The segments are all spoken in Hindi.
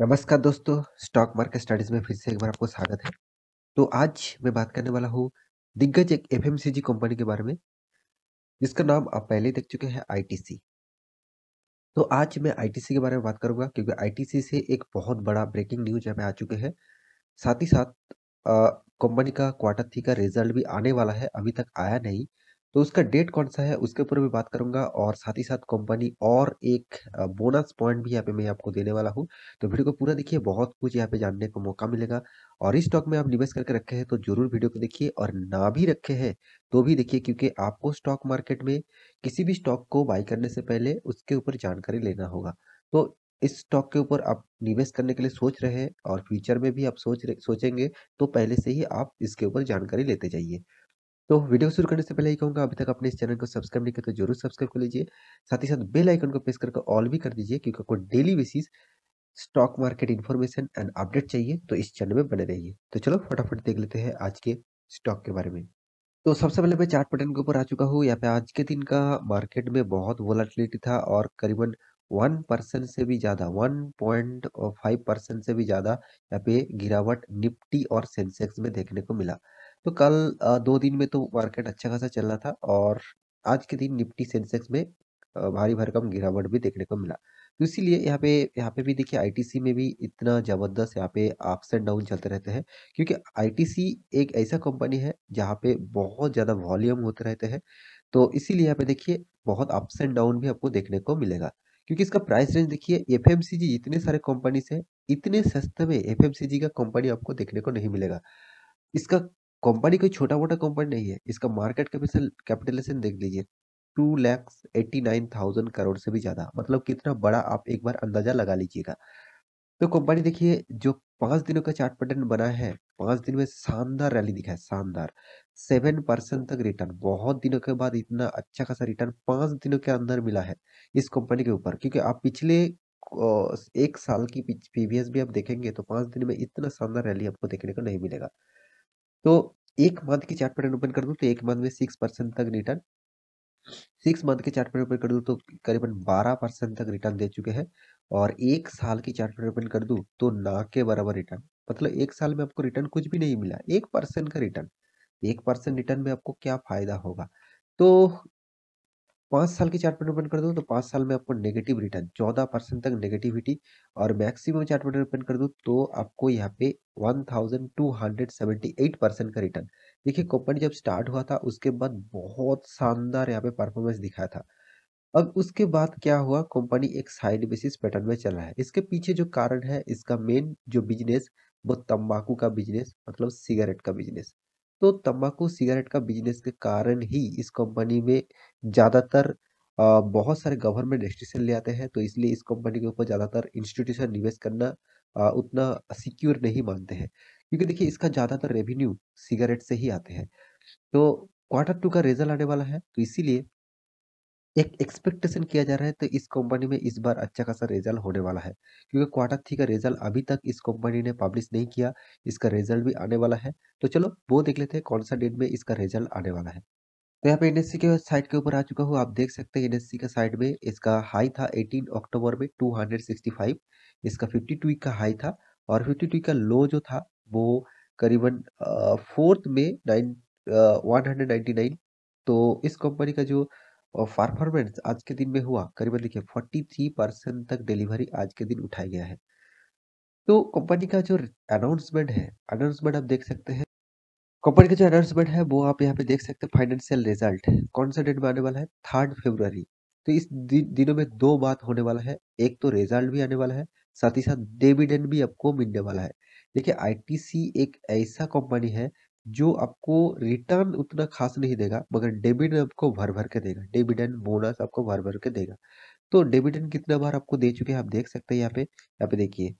नमस्कार दोस्तों स्टॉक मार्केट स्टडीज में फिर से एक बार आपको स्वागत है तो आज मैं बात करने वाला हूँ दिग्गज एक एफ कंपनी के बारे में जिसका नाम आप पहले देख चुके हैं आईटीसी तो आज मैं आईटीसी के बारे में बात करूंगा क्योंकि आईटीसी से एक बहुत बड़ा ब्रेकिंग न्यूज हमें आ चुके हैं साथ ही साथ कंपनी का क्वार्टर थ्री का रिजल्ट भी आने वाला है अभी तक आया नहीं तो उसका डेट कौन सा है उसके ऊपर भी बात करूंगा और साथ ही साथ कंपनी और एक बोनस पॉइंट भी यहाँ पे मैं आपको देने वाला हूँ तो वीडियो को पूरा देखिए बहुत कुछ यहाँ पे जानने को मौका मिलेगा और इस स्टॉक में आप निवेश करके रखे हैं तो जरूर वीडियो को देखिए और ना भी रखे हैं तो भी देखिए क्योंकि आपको स्टॉक मार्केट में किसी भी स्टॉक को बाई करने से पहले उसके ऊपर जानकारी लेना होगा तो इस स्टॉक के ऊपर आप निवेश करने के लिए सोच रहे हैं और फ्यूचर में भी आप सोच रहे, सोचेंगे तो पहले से ही आप इसके ऊपर जानकारी लेते जाइए तो वीडियो शुरू करने से पहले ही कहूँगा अभी तक अपने इस चैनल को सब्सक्राइब नहीं किया तो जरूर सब्सक्राइब कर लीजिए साथ ही साथ बेल आइकन को प्रेस करके ऑल भी कर दीजिए क्योंकि आपको daily basis stock market information and update चाहिए तो इस चैनल में बने रहिए तो चलो फटाफट देख लेते हैं आज के स्टॉक के बारे में तो सबसे पहले मैं चार्ट पैटर्न के ऊपर आ चुका हूँ यहाँ पे आज के दिन का मार्केट में बहुत वोलाटिलिटी था और करीबन वन परसेंट से भी ज़्यादा वन पॉइंट फाइव परसेंट से भी ज़्यादा यहाँ पे गिरावट निफ्टी और सेंसेक्स में देखने को मिला तो कल दो दिन में तो मार्केट अच्छा खासा चल रहा था और आज के दिन निफ्टी सेंसेक्स में भारी भरकम गिरावट भी देखने को मिला तो इसीलिए यहाँ पे यहाँ पे भी देखिए आईटीसी में भी इतना ज़बरदस्त यहाँ पे अप्स एंड डाउन चलते रहते हैं क्योंकि आईटीसी एक ऐसा कंपनी है जहाँ पे बहुत ज़्यादा वॉल्यूम होते रहते हैं तो इसीलिए यहाँ पे देखिए बहुत अप्स एंड डाउन भी आपको देखने को मिलेगा क्योंकि इसका प्राइस रेंज देखिए एफ जितने सारे कंपनीज है इतने सस्ते में एफ का कंपनी आपको देखने को नहीं मिलेगा इसका कंपनी कोई छोटा मोटा कंपनी नहीं है इसका मार्केट कैपिटल कैपिटलाइजेशन देख लीजिए two lakhs eighty nine thousand crore से भी ज़्यादा मतलब कितना बड़ा आप एक बार अंदाज़ा लगा लीजिएगा तो कंपनी देखिए जो पांच दिनों का चार्ट पैटर्न बना है पांच दिन में शानदार रैली दिखा है शानदार सेवन परसेंट तक रिटर्न बहुत दिनों के बाद इतना अच्छा खासा रिटर्न पांच दिनों के अंदर मिला है इस कंपनी के ऊपर क्योंकि आप पिछले एक साल की पीवीएस भी आप देखेंगे तो पांच दिन में इतना शानदार रैली आपको देखने को नहीं मिलेगा तो एक मंथ की चार्ट पैटर्न ओपन कर दूँ तो एक मंथ में सिक्स परसेंट तक रिटर्न सिक्स मंथ के चार्ट पैटर्न ओपन कर दूँ तो करीबन बारह परसेंट तक रिटर्न दे चुके हैं और एक साल की चार्ट पैटर्न ओपन कर दूँ तो ना के बराबर रिटर्न मतलब एक साल में आपको रिटर्न कुछ भी नहीं मिला एक परसेंट का रिटर्न एक परसेंट रिटर्न में आपको क्या फ़ायदा होगा तो पाँच साल की चार्ट पैटर्न ओपन कर दूँ तो पाँच साल में आपको नेगेटिव रिटर्न चौदह परसेंट तक नेगेटिविटी और मैक्सिमम चार्ट पैटर्न ओपन कर दूँ तो आपको यहाँ पे one thousand two hundred seventy eight percent का रिटर्न देखिए कंपनी जब स्टार्ट हुआ था उसके बाद बहुत शानदार यहाँ पे परफॉर्मेंस दिखाया था अब उसके बाद क्या हुआ कंपनी एक साइड बेसिस पैटर्न में चल रहा है इसके पीछे जो कारण है इसका मेन जो बिजनेस वो तम्बाकू का बिजनेस मतलब सिगरेट का बिजनेस तो तंबाकू सिगरेट का बिजनेस के कारण ही इस कंपनी में ज़्यादातर बहुत सारे गवर्नमेंट रेस्ट्रिक्शन ले आते हैं तो इसलिए इस कंपनी के ऊपर ज़्यादातर इंस्टीट्यूशन निवेश करना आ, उतना सिक्योर नहीं मानते हैं क्योंकि देखिए इसका ज़्यादातर रेवेन्यू सिगरेट से ही आते हैं तो क्वार्टर टू का रिजल्ट आने वाला है तो इसीलिए एक एक्सपेक्टेशन किया जा रहा है तो इस कंपनी में इस बार अच्छा खासा रिजल्ट होने वाला है क्योंकि क्वार्टर थ्री का रिजल्ट अभी तक इस कंपनी ने पब्लिश नहीं किया इसका रिजल्ट भी आने वाला है तो चलो वो देख लेते हैं कौन सा डेट में इसका रिजल्ट आने वाला है तो यहाँ पे एन के साइट के ऊपर आ चुका हूँ आप देख सकते हैं एन का साइट में इसका हाई था एटीन अक्टूबर में टू इसका फिफ्टी टू का हाई था और फिफ्टी टू का लो जो था वो करीबन फोर्थ में नाइन वन तो इस कंपनी का जो और परफॉर्मेंस आज के दिन में हुआ करीबन देखिए 43 परसेंट तक डिलीवरी आज के दिन उठाया गया है तो कंपनी का जो अनाउंसमेंट है अनाउंसमेंट आप देख सकते हैं कंपनी का जो अनाउंसमेंट है वो आप यहाँ पे देख सकते हैं फाइनेंशियल रिजल्ट कौन सा डेट में आने वाला है थर्ड फेब्रवरी तो इस दिन, दिनों में दो बात होने वाला है एक तो रिजल्ट भी आने वाला है साथ ही साथ डेविडेंड भी आपको मिलने वाला है देखिए आईटीसी एक ऐसा कंपनी है जो आपको रिटर्न उतना खास नहीं देगा मगर डेबिट आपको भर भर के देगा डिविडेंड बोनस आपको भर भर के देगा तो डिविडेंड कितना बार आपको दे चुके हैं आप देख सकते हैं यहाँ पे यहाँ पे देखिए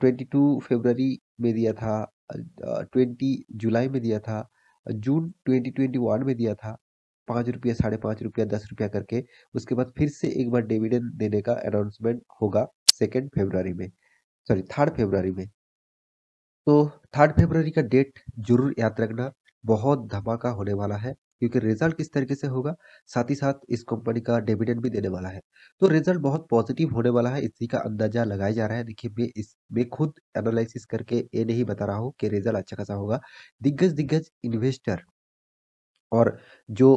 ट्वेंटी टू फेबररी में दिया था ट्वेंटी जुलाई में दिया था जून ट्वेंटी ट्वेंटी वन में दिया था पाँच रुपया साढ़े पाँच रुपया दस रुपया करके उसके बाद फिर से एक बार डिविडेंड देने का अनाउंसमेंट होगा सेकेंड फेबररी में सॉरी थर्ड फेबररी में तो थर्ड फेबररी का डेट जरूर याद रखना बहुत धमाका होने वाला है क्योंकि रिजल्ट किस तरीके से होगा साथ ही साथ इस कंपनी का डिविडेंड भी देने वाला है तो रिजल्ट बहुत पॉजिटिव होने वाला है इसी का अंदाजा लगाया जा रहा है देखिए मैं इस मैं खुद एनालिसिस करके ये नहीं बता रहा हूँ कि रिजल्ट अच्छा खासा होगा दिग्गज दिग्गज इन्वेस्टर और जो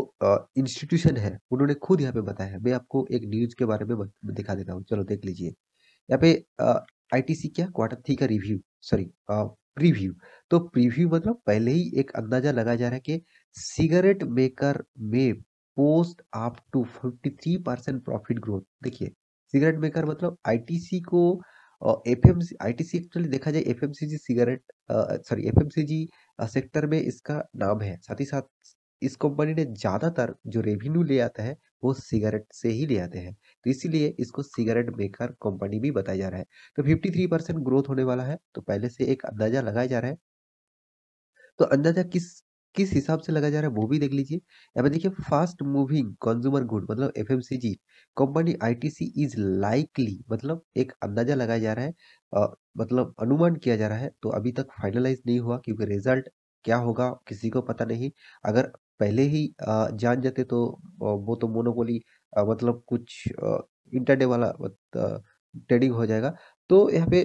इंस्टीट्यूशन है उन्होंने खुद यहाँ पे बताया है मैं आपको एक न्यूज के बारे में दिखा देता हूँ चलो देख लीजिए यहाँ पे आई क्या क्वार्टर थ्री का रिव्यू सॉरी प्रीव्यू तो प्रीव्यू मतलब पहले ही एक अंदाजा लगाया जा रहा है कि सिगरेट मेकर में post up to 53 percent profit growth देखिए सिगरेट मेकर मतलब आईटीसी को F M C I actually देखा जाए F cigarette sorry F sector में इसका नाम है साथ ही साथ इस कंपनी ने ज़्यादातर जो रेवेन्यू ले आता है वो सिगरेट से ही ले आते हैं तो इसीलिए इसको सिगरेट मेकर कंपनी भी बताया जा रहा है तो 53 परसेंट ग्रोथ होने वाला है तो पहले से एक अंदाजा लगाया जा रहा है तो अंदाजा किस किस हिसाब से लगाया जा रहा है वो भी देख लीजिए यहाँ पे देखिए फास्ट मूविंग कंज्यूमर गुड मतलब F company ITC is likely मतलब एक अंदाजा लगाया जा रहा है आ, मतलब अनुमान किया जा रहा है तो अभी तक फाइनलाइज नहीं हुआ क्योंकि रिजल्ट क्या होगा किसी को पता नहीं अगर पहले ही जान जाते तो वो तो मोनोपोली मतलब कुछ इंटरडे वाला ट्रेडिंग हो जाएगा तो यहाँ पे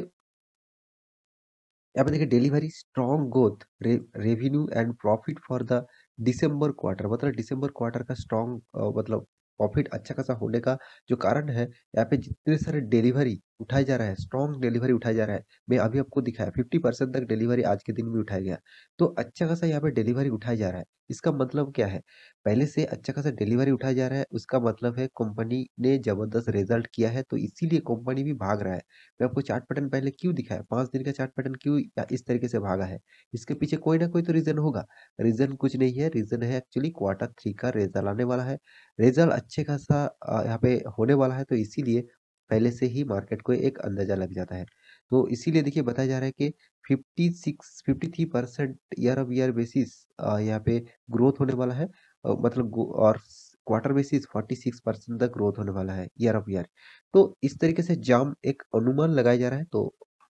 यहाँ पे देखिए delivery strong growth revenue and profit for the December quarter मतलब दिसंबर क्वार्टर का स्ट्रॉन्ग मतलब प्रॉफिट अच्छा खासा होने का जो कारण है यहाँ पे जितने सारे डिलीवरी उठाया जा रहा है स्ट्रॉन्ग डिलीवरी उठाया जा रहा है मैं अभी आपको दिखाया फिफ्टी परसेंट तक डिलीवरी आज के दिन में उठाया गया तो अच्छा खासा यहाँ पे डिलीवरी उठाया जा रहा है इसका मतलब क्या है पहले से अच्छा खासा डिलीवरी उठाया जा रहा है उसका मतलब है कंपनी ने जबरदस्त रिजल्ट किया है तो इसीलिए कंपनी भी भाग रहा है मैं आपको चार्ट पैटर्न पहले क्यों दिखाया पाँच दिन का चार्ट पैटर्न क्यों या इस तरीके से भागा है इसके पीछे कोई ना कोई तो रीज़न होगा रीज़न कुछ नहीं है रीज़न है एक्चुअली क्वार्टर थ्री का रिजल्ट आने वाला है रिजल्ट अच्छे खासा यहाँ पे होने वाला है तो इसीलिए पहले से ही मार्केट को एक अंदाजा लग जाता है तो इसीलिए देखिए बताया जा रहा है कि fifty six fifty three percent year of year basis यहाँ पे ग्रोथ होने वाला है मतलब और quarter basis forty six percent तक ग्रोथ होने वाला है ईयर ऑफ ईयर तो इस तरीके से जाम एक अनुमान लगाया जा रहा है तो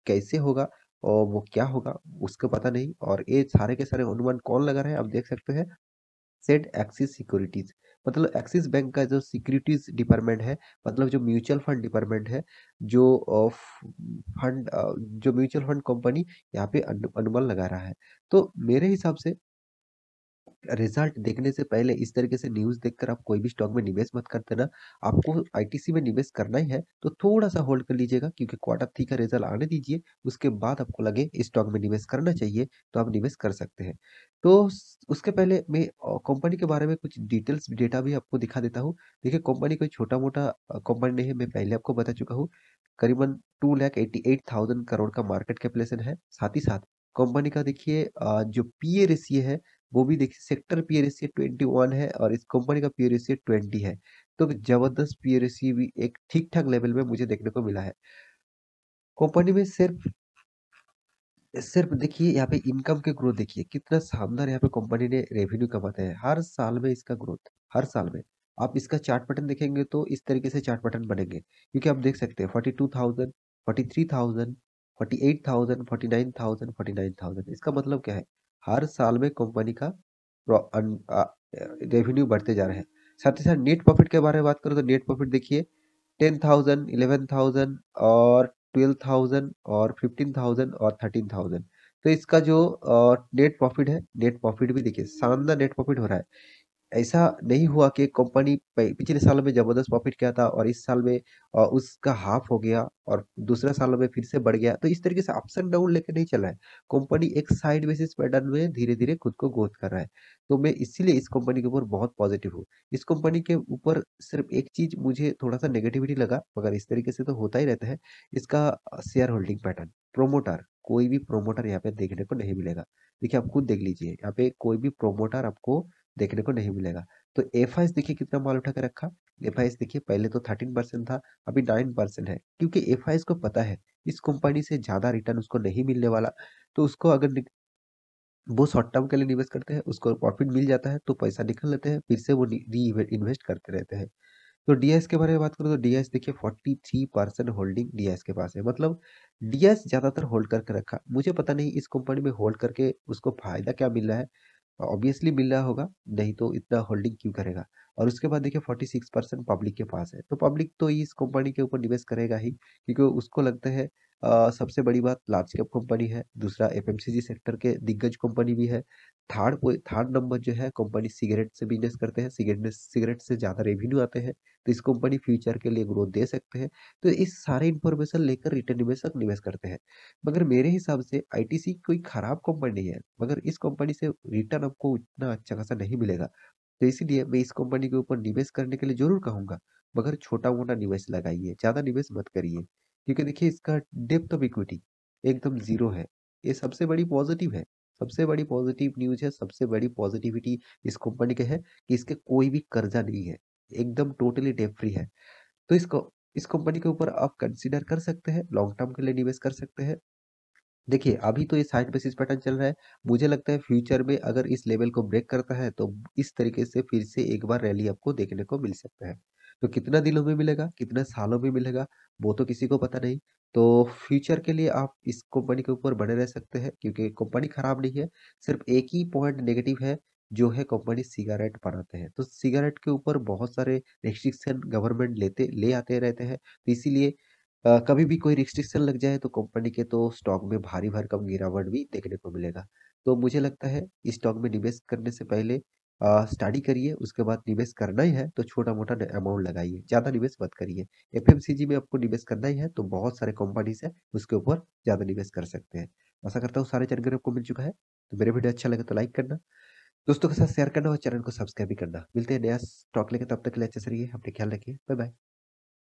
कैसे होगा और वो क्या होगा उसको पता नहीं और ये सारे के सारे अनुमान कौन लगा रहे हैं आप देख सकते हैं सेट एक्सिस सिक्योरिटीज़ मतलब एक्सिस बैंक का जो सिक्योरिटीज डिपार्टमेंट है मतलब जो म्यूचुअल फंड डिपार्टमेंट है जो फंड जो म्यूचुअल फंड कंपनी यहाँ पे अनुमान लगा रहा है तो मेरे हिसाब से रिजल्ट देखने से पहले इस तरीके से न्यूज़ देखकर आप कोई भी स्टॉक में निवेश मत कर देना आपको आईटीसी में निवेश करना ही है तो थोड़ा सा होल्ड कर लीजिएगा क्योंकि क्वार्टर थ्री का रिजल्ट आने दीजिए उसके बाद आपको लगे इस स्टॉक में निवेश करना चाहिए तो आप निवेश कर सकते हैं तो उसके पहले मैं कंपनी के बारे में कुछ डिटेल्स डेटा भी आपको दिखा देता हूँ देखिये कंपनी कोई छोटा मोटा कंपनी नहीं है मैं पहले आपको बता चुका हूँ करीबन two lakh eight thousand crore का मार्केट कैपिलेशन है साथ ही साथ कंपनी का देखिए जो पी ए रेशियो है वो भी देखिए sector P S twenty one है और इस कंपनी का पी एस ट्वेंटी है तो जबरदस्त पी रेशियो भी एक ठीक ठाक लेवल में मुझे देखने को मिला है कंपनी में सिर्फ सिर्फ देखिए यहाँ पे इनकम के ग्रोथ देखिए कितना शानदार यहाँ पे कंपनी ने रेवेन्यू कमाता है हर साल में इसका ग्रोथ हर साल में आप इसका चार्ट पैटर्न देखेंगे तो इस तरीके से चार्ट पैटर्न बनेंगे क्योंकि आप देख सकते हैं forty two thousand forty three thousand forty eight thousand forty nine thousand forty nine thousand इसका मतलब क्या है हर साल में कंपनी का रेवेन्यू बढ़ते जा रहे हैं साथ ही साथ नेट प्रॉफिट के बारे में बात करूँ तो नेट प्रॉफिट देखिए टेन थाउजेंड इलेवन थाउजेंड और ट्वेल्व थाउजेंड और फिफ्टीन थाउजेंड और थर्टीन थाउजेंड तो इसका जो नेट प्रॉफिट है नेट प्रॉफिट भी देखिए शानदार नेट प्रॉफिट हो रहा है ऐसा नहीं हुआ कि कंपनी पिछले साल में ज़बरदस्त प्रॉफिट किया था और इस साल में उसका हाफ हो गया और दूसरे साल में फिर से बढ़ गया तो इस तरीके से अप्स एंड डाउन लेकर नहीं चला है कंपनी एक साइड बेसिस पैटर्न में धीरे धीरे खुद को ग्रोथ कर रहा है तो मैं इसीलिए इस कंपनी के ऊपर बहुत पॉजिटिव हूँ इस कंपनी के ऊपर सिर्फ एक चीज़ मुझे थोड़ा सा नेगेटिविटी लगा मगर इस तरीके से तो होता ही रहता है इसका शेयर होल्डिंग पैटर्न प्रोमोटर कोई भी प्रोमोटर यहाँ पे देखने को नहीं मिलेगा देखिए आप खुद देख लीजिए यहाँ पे कोई भी प्रोमोटर आपको देखने को नहीं मिलेगा तो एफ देखिए कितना माल उठा कर रखा एफ देखिए पहले तो थर्टीन परसेंट था अभी नाइन परसेंट है क्योंकि एफ को पता है इस कंपनी से ज़्यादा रिटर्न उसको नहीं मिलने वाला तो उसको अगर वो शॉर्ट टर्म के लिए निवेश करते हैं उसको प्रॉफिट मिल जाता है तो पैसा निकल लेते हैं फिर से वो री इन्वेस्ट करते रहते हैं तो डीएस के बारे में बात करूँ तो डीएस देखिए 43 परसेंट होल्डिंग डीएस के पास है मतलब डीएस ज़्यादातर होल्ड करके रखा मुझे पता नहीं इस कंपनी में होल्ड करके उसको फ़ायदा क्या मिल रहा है ऑब्वियसली मिल रहा होगा नहीं तो इतना होल्डिंग क्यों करेगा और उसके बाद देखिए फोर्टी सिक्स परसेंट पब्लिक के पास है तो पब्लिक तो इस कंपनी के ऊपर निवेश करेगा ही क्योंकि उसको लगता है सबसे बड़ी बात लार्ज कैप कंपनी है दूसरा एफएमसीजी सेक्टर के दिग्गज कंपनी भी है थर्ड थर्ड नंबर जो है कंपनी सिगरेट से बिजनेस करते हैं सिगरेट सिगरेट से ज़्यादा रेवेन्यू आते हैं तो इस कंपनी फ्यूचर के लिए ग्रोथ दे सकते हैं तो इस सारे इन्फॉर्मेशन लेकर रिटर्न निवेशक निवेश करते हैं मगर मेरे हिसाब से आईटीसी कोई ख़राब कंपनी है मगर इस कंपनी से रिटर्न आपको इतना अच्छा खासा नहीं मिलेगा तो इसीलिए मैं इस कंपनी के ऊपर निवेश करने के लिए जरूर कहूँगा मगर छोटा मोटा निवेश लगाइए ज़्यादा निवेश मत करिए क्योंकि देखिए इसका डेप्थ ऑफ इक्विटी एकदम जीरो है ये सबसे बड़ी पॉजिटिव है सबसे बड़ी पॉजिटिव न्यूज है सबसे बड़ी पॉजिटिविटी इस कंपनी के है कि इसके कोई भी कर्जा नहीं है एकदम टोटली डेप फ्री है तो इसको इस कंपनी के ऊपर आप कंसिडर कर सकते हैं लॉन्ग टर्म के लिए निवेश कर सकते हैं देखिए अभी तो ये साइड बेसिस पैटर्न चल रहा है मुझे लगता है फ्यूचर में अगर इस लेवल को ब्रेक करता है तो इस तरीके से फिर से एक बार रैली आपको देखने को मिल सकता है तो कितना दिनों में मिलेगा कितने सालों में मिलेगा वो तो किसी को पता नहीं तो फ्यूचर के लिए आप इस कंपनी के ऊपर बने रह सकते हैं क्योंकि कंपनी खराब नहीं है सिर्फ एक ही पॉइंट नेगेटिव है जो है कंपनी सिगारेट बनाते हैं तो सिगारेट के ऊपर बहुत सारे रेस्ट्रिक्शन गवर्नमेंट लेते ले आते रहते हैं तो इसीलिए कभी भी कोई रिस्ट्रिक्शन लग जाए तो कंपनी के तो स्टॉक में भारी भरकम गिरावट भी देखने को मिलेगा तो मुझे लगता है इस स्टॉक में निवेश करने से पहले स्टडी करिए उसके बाद निवेश करना ही है तो छोटा मोटा अमाउंट लगाइए ज़्यादा निवेश मत करिए एफ में आपको निवेश करना ही है तो बहुत सारे कंपनीज है उसके ऊपर ज़्यादा निवेश कर सकते हैं ऐसा करता हूँ सारे जानकारी आपको मिल चुका है तो मेरे वीडियो अच्छा लगे तो लाइक करना दोस्तों के साथ शेयर करना और चैनल को सब्सक्राइब भी करना मिलते हैं नया स्टॉक लेके तब तक के लिए अच्छे से रहिए अपने ख्याल रखिए बाय बाय